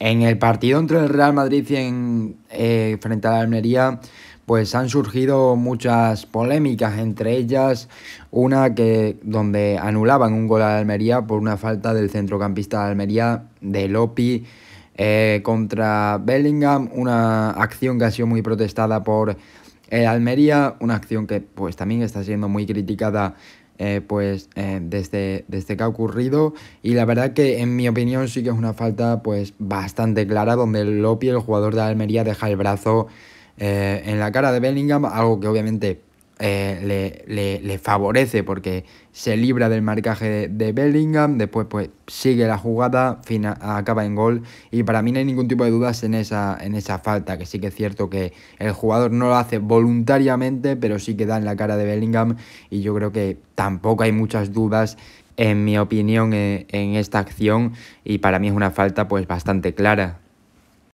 En el partido entre el Real Madrid y en, eh, frente a la Almería, pues han surgido muchas polémicas, entre ellas una que donde anulaban un gol a Almería por una falta del centrocampista de Almería, de Lopi, eh, contra Bellingham, una acción que ha sido muy protestada por el Almería, una acción que pues también está siendo muy criticada eh, pues eh, desde, desde que ha ocurrido y la verdad que en mi opinión sí que es una falta pues bastante clara donde Lopi, el jugador de Almería, deja el brazo eh, en la cara de Bellingham, algo que obviamente eh, le, le, favorece porque se libra del marcaje de, Bellingham, después pues sigue la jugada, acaba en gol y para mí no hay ningún tipo de dudas en esa, en esa falta, que sí que es cierto que el jugador no lo hace voluntariamente, pero sí que da en la cara de Bellingham y yo creo que tampoco hay muchas dudas en mi opinión eh, en esta acción y para mí es una falta pues bastante clara.